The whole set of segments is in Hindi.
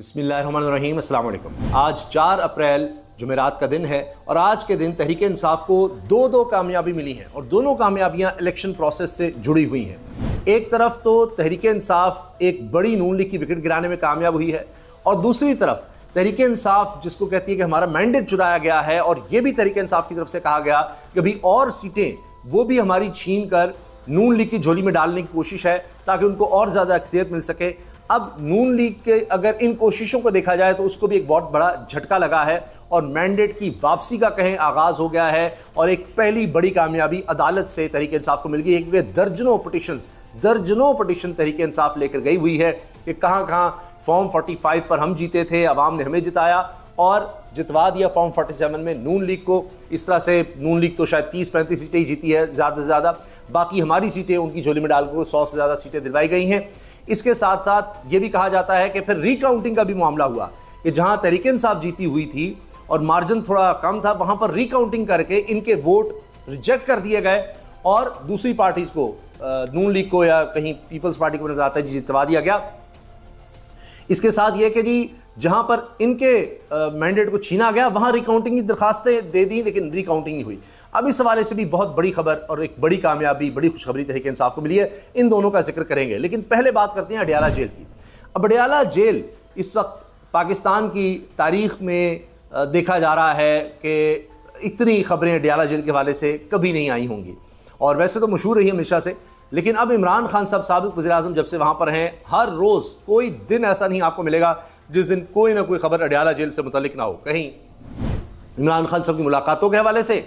बसमिल आज चार अप्रैल जुमेरात का दिन है और आज के दिन तहरीक इंसाफ को दो दो कामयाबी मिली हैं और दोनों कामयाबियां इलेक्शन प्रोसेस से जुड़ी हुई हैं एक तरफ तो तहरीक इंसाफ एक बड़ी नून लीग की विकेट गिराने में कामयाब हुई है और दूसरी तरफ तहरीक इंसाफ जिसको कहती है कि हमारा मैंडेट चुराया गया है और ये भी तहरीक इंसाफ की तरफ से कहा गया कि अभी और सीटें वो भी हमारी छीन कर नून लीग की झोली में डालने की कोशिश है ताकि उनको और ज़्यादा अक्सियत मिल सके अब नून लीग के अगर इन कोशिशों को देखा जाए तो उसको भी एक बहुत बड़ा झटका लगा है और मैंडेट की वापसी का कहें आगाज़ हो गया है और एक पहली बड़ी कामयाबी अदालत से तरीके इंसाफ को मिल गई है कि दर्जनों पटिशन दर्जनों पटिशन तरीके इंसाफ लेकर गई हुई है कि कहाँ कहाँ फॉर्म 45 पर हम जीते थे आवाम ने हमें जिताया और जितवा दिया फॉर्म 47 में नून लीग को इस तरह से नून लीग तो शायद तीस पैंतीस सीटें ही जीती है ज़्यादा से ज़्यादा बाकी हमारी सीटें उनकी झोली में डालकर सौ से ज़्यादा सीटें दिलवाई गई हैं इसके साथ साथ ये भी कहा जाता है कि फिर रिकाउंटिंग का भी मामला हुआ कि जहां तरीके साहब जीती हुई थी और मार्जिन थोड़ा कम था वहां पर रिकाउंटिंग करके इनके वोट रिजेक्ट कर दिए गए और दूसरी पार्टीज को नून लीग को या कहीं पीपल्स पार्टी को नजर आता है जितवा दिया गया इसके साथ यह कि जी जहां पर इनके मैंडेट को छीना गया वहां रिकाउंटिंग की दरखास्तें दे दी लेकिन रिकाउंटिंग नहीं हुई अब इस हवाले से भी बहुत बड़ी खबर और एक बड़ी कामयाबी बड़ी खुशखबरी तहरीक इंसाफ को मिली है इन दोनों का जिक्र करेंगे लेकिन पहले बात करते हैं अडियाला जेल की अब अडियाला जेल इस वक्त पाकिस्तान की तारीख में देखा जा रहा है कि इतनी खबरें अडियाला जेल के हवाले से कभी नहीं आई होंगी और वैसे तो मशहूर रही हमेशा से लेकिन अब इमरान खान साहब सबक वजी अजम जब से वहाँ पर हैं हर रोज़ कोई दिन ऐसा नहीं आपको मिलेगा जिस दिन कोई ना कोई खबर अडियाला जेल से मुतलिक ना हो कहीं इमरान खान साहब की मुलाकातों के हवाले से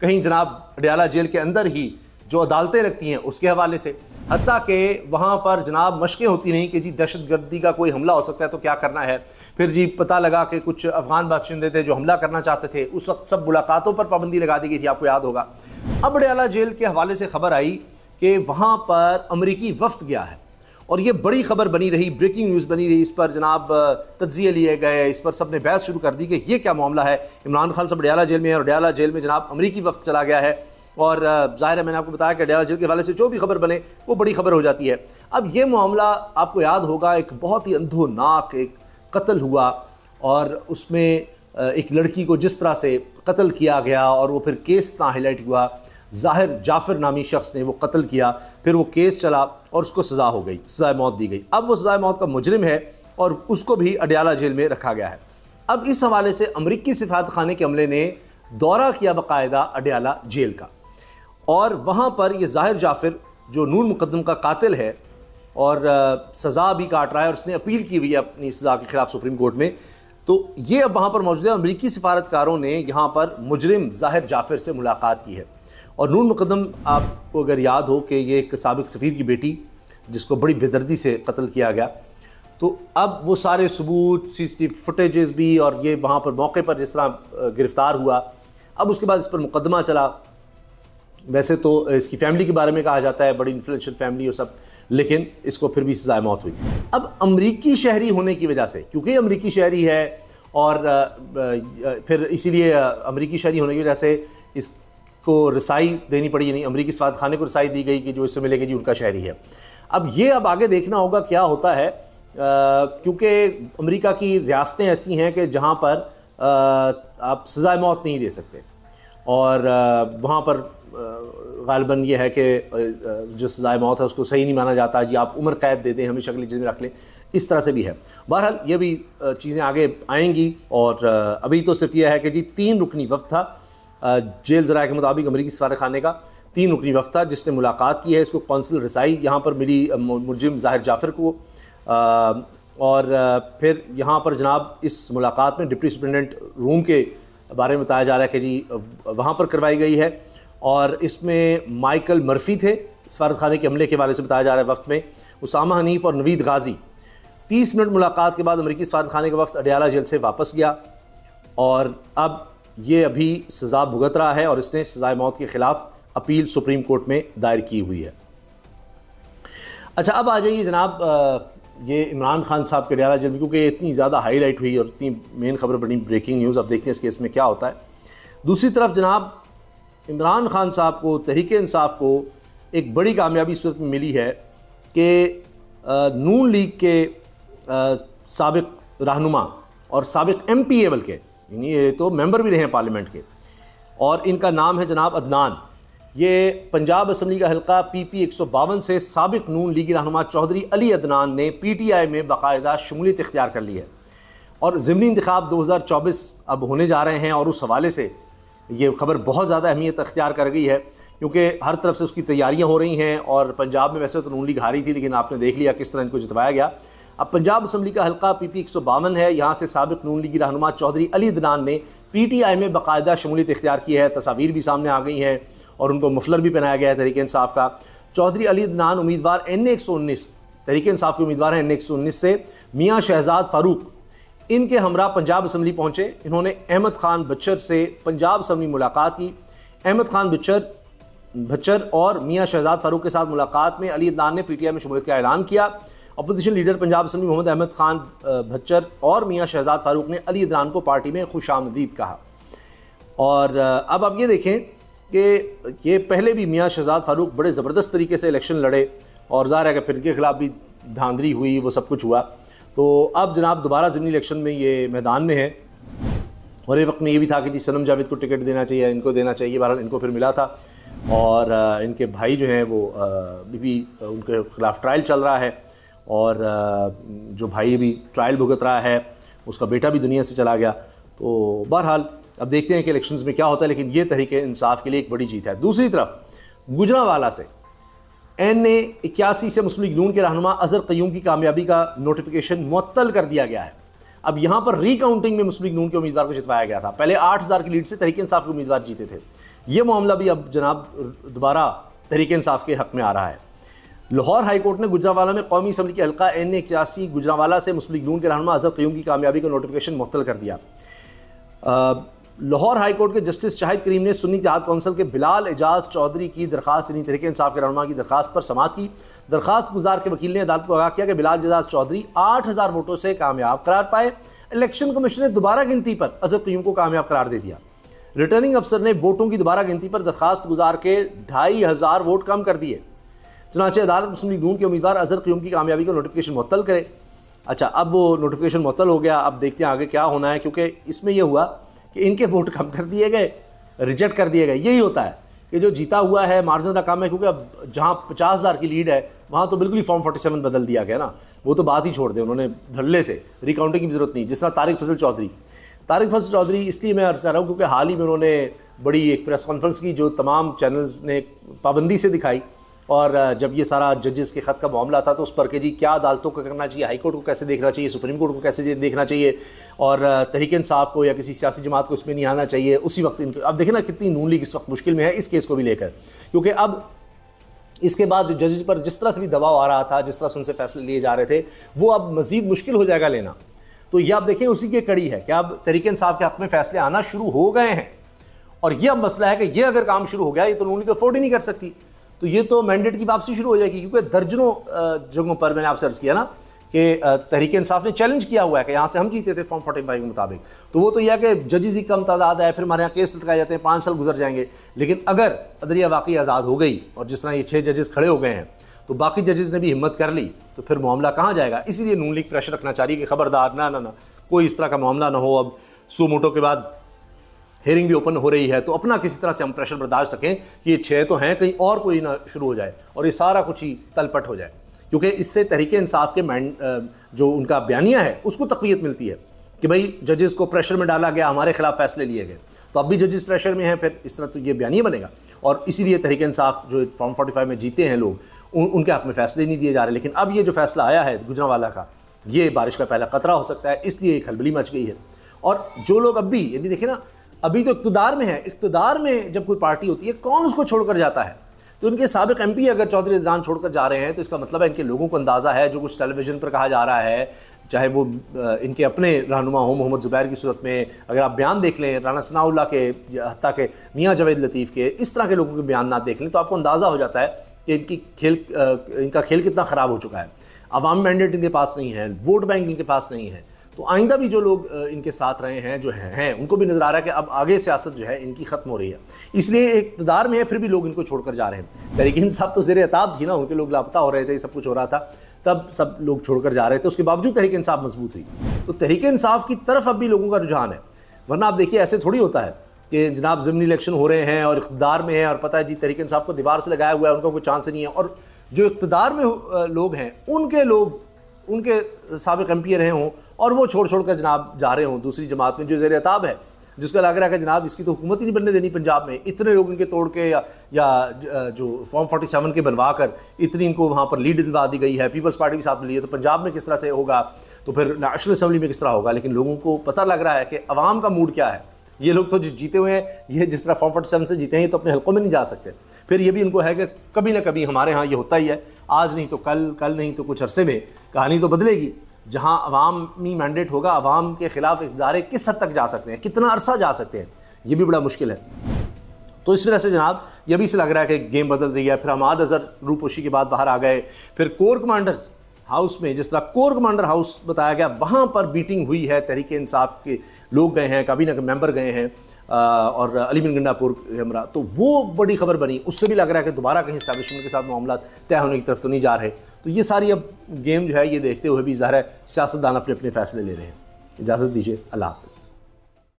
कहीं जनाब अडियाला जेल के अंदर ही जो अदालतें लगती हैं उसके हवाले से हती के वहाँ पर जनाब मशक़ें होती नहीं कि जी दहशत गर्दी का कोई हमला हो सकता है तो क्या करना है फिर जी पता लगा कि कुछ अफ़गान बाशिंदे थे जो हमला करना चाहते थे उस वक्त सब मुलाकातों पर पाबंदी लगा दी गई थी आपको याद होगा अब अडयाला जेल के हवाले से खबर आई कि वहाँ पर अमरीकी वफ्त गया है और ये बड़ी खबर बनी रही ब्रेकिंग न्यूज़ बनी रही इस पर जनाब तजिए लिए गए इस पर सब ने बहस शुरू कर दी कि ये क्या मामला है इमरान खान साहब अडयाला जेल में है और डयाला जेल में जनाब अमरीकी वफ्त चला गया है और ज़ाहिर है मैंने आपको बताया कि अडयाला जेल के हवाले से जो भी खबर बने वो बड़ी खबर हो जाती है अब ये मामला आपको याद होगा एक बहुत ही अंधोनाक एक कत्ल हुआ और उसमें एक लड़की को जिस तरह से कत्ल किया गया और वो फिर केस ना हाईलाइट हुआ जाहिर जाफिर नामी शख्स ने वो कत्ल किया फिर वो केस चला और उसको सज़ा हो गई सज़ाए मौत दी गई अब वो सज़ाए मौत का मुजरिम है और उसको भी अडयाला जेल में रखा गया है अब इस हवाले से अमरीकी सिफात खाने के अमले ने दौरा किया बाकायदा अडयाला जेल का और वहाँ पर ये जाहिर जाफिर जो नूर मुकदम का कातिल है और सज़ा भी काट रहा है और उसने अपील की हुई है अपनी सज़ा के ख़िलाफ़ सुप्रीम कोर्ट में तो ये अब वहाँ पर मौजूद है अमरीकी सफारतकारों ने यहाँ पर मुजरिम जाहिर जाफिर से मुलाकात की है और नून मुकदम आपको अगर याद हो कि ये एक सबक सफ़ीर की बेटी जिसको बड़ी बेदर्दी से कत्ल किया गया तो अब वो सारे सबूत सी सी फुटेजेस भी और ये वहाँ पर मौके पर जिस तरह गिरफ़्तार हुआ अब उसके बाद इस पर मुकदमा चला वैसे तो इसकी फैमिली के बारे में कहा जाता है बड़ी इन्फ्लुएंशियल फैमिली और सब लेकिन इसको फिर भी सजाए मौत हुई अब अमरीकी शहरी होने की वजह से क्योंकि अमरीकी शहरी है और फिर इसीलिए अमरीकी शहरी होने की वजह से इस को रसाई देनी पड़ी यानी अमरीकी स्वाद खाने को रसाई दी गई कि जो इससे मिलेगी जी उनका शहरी है अब ये अब आगे देखना होगा क्या होता है क्योंकि अमरीका की रियासतें ऐसी हैं कि जहाँ पर आ, आप सजाए मौत नहीं दे सकते और वहाँ पर गालबन ये है कि जो सज़ा मौत है उसको सही नहीं माना जाता जी आप उम्र कैद दे दें हमें शक्ल जिसमें रख लें इस तरह से भी है बहरहाल ये भी चीज़ें आगे आएंगी और अभी तो सिर्फ यह है कि जी तीन रुकनी वक्त था जेल ज़रा के मुताबिक अमरीकी सफार खाने का तीन रुकनी वफ्ता जिसने मुलाकात की है इसको कौंसल रसाई यहाँ पर मिली मुजिम जाहिर जाफर को और फिर यहाँ पर जनाब इस मुलाकात में डिप्टी सुप्रिटेंडेंट रूम के बारे में बताया जा रहा है कि जी वहाँ पर करवाई गई है और इसमें माइकल मर्फी थे सफारत खाने के हमले के बारे से बताया जा रहा है वक्त में उसामा हनीफ और नवीद गाजी तीस मिनट मुलाकात के बाद अमरीकी सफारत खाने का वक्त अडयाला जेल से वापस गया और अब ये अभी सज़ा भुगत रहा है और इसने सज़ाए मौत के ख़िलाफ़ अपील सुप्रीम कोर्ट में दायर की हुई है अच्छा अब आ जाइए जनाब ये इमरान खान साहब के डयारा जब क्योंकि इतनी ज़्यादा हाईलाइट हुई और इतनी मेन खबर बनी ब्रेकिंग न्यूज़ अब देखते हैं इस केस में क्या होता है दूसरी तरफ जनाब इमरान खान साहब को तहरीक इंसाफ को एक बड़ी कामयाबी सूरत में मिली है कि नून लीग के सबक रहनुमा और सबक एम पी ए बल्कि यानी ये तो मेंबर भी रहे हैं पार्लियामेंट के और इनका नाम है जनाब अदनान ये पंजाब असम्बली का हलका पी पी एक सौ बावन से सबक नून लीगी रहनुमा चौधरी अली अदनान ने पी टी आई में बाकायदा शमूलियत इख्तियार कर ली है और ज़मनी इंतखाब दो हज़ार चौबीस अब होने जा रहे हैं और उस हवाले से ये खबर बहुत ज़्यादा अहमियत अख्तियार कर गई है क्योंकि हर तरफ से उसकी तैयारियाँ हो रही हैं और पंजाब में वैसे तो नून लीग हारी थी लेकिन आपने देख लिया किस तरह इनको जितवाया गया अब पंजाब असम्बली का हल्का पी पी एक सौ बावन है यहाँ से सबक नून लीगी रहनुमा चौधरी अली दनान ने पी टी आई में बाकायदा शमूलियत इख्तियार की है तस्वीर भी सामने आ गई हैं और उनको मफलर भी पहनाया गया है तहरीक इंसाफ का चौधरी अली दनान उम्मीदवार एन एक सौ उन्नीस तहरीक इंसाफ के उम्मीदवार हैं एन एक सौ उन्नीस से मियाँ शहजाद फारूक इनके हमरा पंजाब असम्बली पहुँचे इन्होंने अहमद खान बच्चर से पंजाब असम्बली मुलाकात की अहमद खान बच्चर बच्चर और मियाँ शहजाद फारूक के साथ मुलाकात में अली अदनान ने पी टी आई में शमूलियत का ऐलान किया opposition leader Punjab assembly Mohammad Ahmad Khan Bhachar और मियाँ शहजाद फारूक ने अली इदरान को पार्टी में खुश आमदीद कहा और अब आप ये देखें कि ये पहले भी मियाँ शहजाद फारूक बड़े ज़बरदस्त तरीके से इलेक्शन लड़े और ज़ाहिर है कि फिर इनके खिलाफ भी धांधली हुई वो सब कुछ हुआ तो अब जनाब दोबारा ज़मनी इलेक्शन में ये मैदान में है और एक वक्त में ये भी था कि जी सनम जावेद को टिकट देना चाहिए इनको देना चाहिए बहरहाल इनको फिर मिला था और इनके भाई जो हैं वो अभी भी उनके ख़िलाफ़ ट्रायल चल रहा है और जो भाई भी ट्रायल भुगत रहा है उसका बेटा भी दुनिया से चला गया तो बहरहाल अब देखते हैं कि इलेक्शंस में क्या होता है लेकिन ये तरीके इंसाफ के लिए एक बड़ी जीत है दूसरी तरफ गुजरावाला से एन ए इक्यासी से मुस्लिम लीग नून के रहनुमा अजहर क्यूम की कामयाबी का नोटिफिकेशन मअतल कर दिया गया है अब यहाँ पर रिकाउंटिंग में मुस्लिम लीग नून के उम्मीदवार को जितवाया गया था पहले आठ हज़ार की लीड से तरीके इंसाफ के उम्मीदवार जीते थे ये मामला भी अब जनाब दोबारा तरीके इंसाफ के हक में आ रहा है लाहौर हाईकोर्ट ने गुजरावाला में कौमी असम्बली के हल्का एन इक्यासी गुजरावाला से मुस्लिम लून के रहनमा अजहर क्यूम की कामयाबी का नोटिफिकेशन मुतल कर दिया लाहौर हाईकोर्ट के जस्टिस शाहिद करीम ने सुन्नी इतिहाद कौंसिल के बिलाल एजाज चौधरी की दरखास्त इन तरीके इंसाफ के रहनमा की दरखास्त पर समात की दरखास्त गुजार के वकील ने अदालत को आगाह किया कि बिलाल एजाज चौधरी आठ हज़ार वोटों से कामयाब करार पाए इलेक्शन कमीशन ने दोबारा गिनती पर अजहर क्यूम को कामयाब करार दे दिया रिटर्निंग अफसर ने वोटों की दोबारा गिनती पर दरखास्त गुजार के ढाई हज़ार वोट कम कर दिए चनाचे अदालत मुस्लिम लीग नून के उम्मीदवार अजहर क्यूम की कामयाबी का नोटिफिकेशन मुतल करे अच्छा अब वो नोटिफिकेशन मुतल हो गया अब देखते हैं आगे क्या होना है क्योंकि इसमें यह हुआ कि इनके वोट कम कर दिए गए रिजेक्ट कर दिए गए यही होता है कि जो जीता हुआ है मार्जिन का कम है क्योंकि अब जहाँ पचास हज़ार की लीड है वहाँ तो बिल्कुल ही फॉर्म फोर्टी सेवन बदल दिया गया ना वो तो बात ही छोड़ दें उन्होंने धड़ल्ले से रिकाउंटिंग की जरूरत नहीं जिस तरह तारिक फसल चौधरी तारिक फसल चौधरी इसलिए मैं अर्ज़ कर रहा हूँ क्योंकि हाल ही में उन्होंने बड़ी एक प्रेस कॉन्फ्रेंस की जो तमाम चैनल्स ने पाबंदी से दिखाई और जब ये सारा जजेस के ख़त का मामला था तो उस पर के जी क्या अदालतों को करना चाहिए हाई कोर्ट को कैसे देखना चाहिए सुप्रीम कोर्ट को कैसे देखना चाहिए और तहरीक इंसाफ को या किसी सियासी जमात को इसमें नहीं आना चाहिए उसी वक्त इनको अब देखें ना कितनी नून लीग इस वक्त मुश्किल में है इस केस को भी लेकर क्योंकि अब इसके बाद जजेस पर जिस तरह से भी दबाव आ रहा था जिस तरह से उनसे फैसले लिए जा रहे थे वो अब मजीद मुश्किल हो जाएगा लेना तो ये आप देखें उसी की कड़ी है कि अब तरीके इंसाफ के हक में फैसले आना शुरू हो गए हैं और यह अब मसला है कि ये अगर काम शुरू हो गया ये तो नून लीग अफोर्ड ही नहीं कर सकती तो ये तो मैंडेट की वापसी शुरू हो जाएगी क्योंकि दर्जनों जगहों पर मैंने आपसे अर्ज किया ना कि तहरीक इंसाफ ने चैलेंज किया हुआ है कि यहाँ से हम जीते थे फॉर्म फोर्टी फाइव के मुताबिक तो वो तो यह कि जजेज ही कम तादाद है फिर हमारे यहाँ केस लटकाए जाते हैं पाँच साल गुजर जाएंगे लेकिन अगर अदरिया वाकई आज़ाद हो गई और जिस तरह ये छः जजेस खड़े हो गए हैं तो बाकी जजेस ने भी हिम्मत कर ली तो फिर मामला कहाँ जाएगा इसीलिए नून लीग प्रेशर रखना चाहिए कि खबरदार ना ना ना कोई इस तरह का मामला ना हो अब सो मोटो के बाद हेयरिंग भी ओपन हो रही है तो अपना किसी तरह से हम प्रेशर बर्दाश्त रखें कि ये छः तो हैं कहीं और कोई ना शुरू हो जाए और ये सारा कुछ ही तलपट हो जाए क्योंकि इससे तहरीक इंसाफ के मैंड जो उनका बयानिया है उसको तकवीत मिलती है कि भाई जजेस को प्रेशर में डाला गया हमारे खिलाफ फैसले लिए गए तो अब भी जजेस प्रेशर में हैं फिर इस तरह तो ये बयानिया बनेगा और इसीलिए तहरीक इंसाफ जो फॉर्म फोर्टी फाइव में जीते हैं लोग उन, उनके हक में फैसले नहीं दिए जा रहे लेकिन अब ये जो फैसला आया है गुजरावाला का ये बारिश का पहला खतरा हो सकता है इसलिए एक हलबली मच गई है और जो लोग अब भी यानी देखिए ना अभी तो इकतदार में है इकतदार में जब कोई पार्टी होती है कौन उसको छोड़कर जाता है तो इनके सबक एम अगर चौधरी इदरान छोड़कर जा रहे हैं तो इसका मतलब है इनके लोगों को अंदाज़ा है जो कुछ टेलीविज़न पर कहा जा रहा है चाहे वो इनके अपने रहनुमा हो मोहम्मद ज़ुबैर की सूरत में अगर आप बयान देख लें राना सनाउल्ला के हती के मियाँ जावेद लतीफ़ के इस तरह के लोगों के बयान ना देख लें तो आपको अंदाज़ा हो जाता है कि इनकी खेल इनका खेल कितना ख़राब हो चुका है अवाम मैंडेट इनके पास नहीं है वोट बैंक इनके पास नहीं है तो आइंदा भी जो लोग इनके साथ रहे हैं जो हैं उनको भी नज़र आ रहा है कि अब आगे सियासत जो है इनकी ख़त्म हो रही है इसलिए इकतदार में है फिर भी लोग इनको छोड़कर जा रहे हैं तहरीक साहब तो जेर अताब थी ना उनके लोग लापता हो रहे थे सब कुछ हो रहा था तब सब लोग छोड़कर जा रहे थे उसके बावजूद तहरीक इंसाफ मजबूत हुई तो तहरीक इंसाफ की तरफ अब भी लोगों का रुझान है वरना आप देखिए ऐसे थोड़ी होता है कि जनाब ज़मनी इलेक्शन हो रहे हैं और इकतदार में है और पता है जी तहरीक इंसाफ को दीवार से लगाया हुआ है उनका कोई चांस नहीं है और जो इकतदार में लोग हैं उनके लोग उनके सबक एम पी रहे हों और वो छोड़ छोड़ कर जनाब जा रहे हों दूसरी जमात में जो ज़ेर जेरताब है जिसका लग रहा है कि जनाब इसकी तो हुकूमत ही नहीं बनने देनी पंजाब में इतने लोग इनके तोड़ के या, या जो फॉर्म फोर्टी सेवन के बनवा कर इतनी इनको वहाँ पर लीड दिलवा दी गई है पीपल्स पार्टी के साथ मिली है तो पंजाब में किस तरह से होगा तो फिर नेशनल असम्बली में किस तरह होगा लेकिन लोगों को पता लग रहा है कि आवाम का मूड क्या है ये लोग तो जो जीते हुए हैं ये जिस तरह फॉर्म फोर्टी सेवन से जीते हैं ये तो अपने हलकों में नहीं जा सकते फिर ये भी इनको है कि कभी ना कभी हमारे यहाँ ये होता ही है आज नहीं तो कल कल नहीं तो कुछ अरसे में कहानी तो बदलेगी जहाँ अवामी मैंडेट होगा अवाम के ख़िलाफ़ इकदारे किस हद तक जा सकते हैं कितना अरसा जा सकते हैं ये भी बड़ा मुश्किल है तो इस वजह से जनाब ये भी से लग रहा है कि गेम बदल रही है फिर हमाद अजहर रूपोशी के बाद बाहर आ गए फिर कोर कमांडर्स हाउस में जिस तरह कोर कमांडर हाउस बताया गया वहाँ पर बीटिंग हुई है तहरीक इंसाफ के लोग गए हैं काबीना के मेंबर गए हैं और अली बिन गंडापुर हमरा तो वो बड़ी खबर बनी उससे भी लग रहा है कि दोबारा कहीं स्टैब्लिशमेंट के साथ मामला तय होने की तरफ तो नहीं जा रहे तो ये सारी अब गेम जो है ये देखते हुए भी ज़ाहिर है सियासतदान अपने अपने फैसले ले रहे हैं इजाज़त दीजिए अल्लाह हाफ़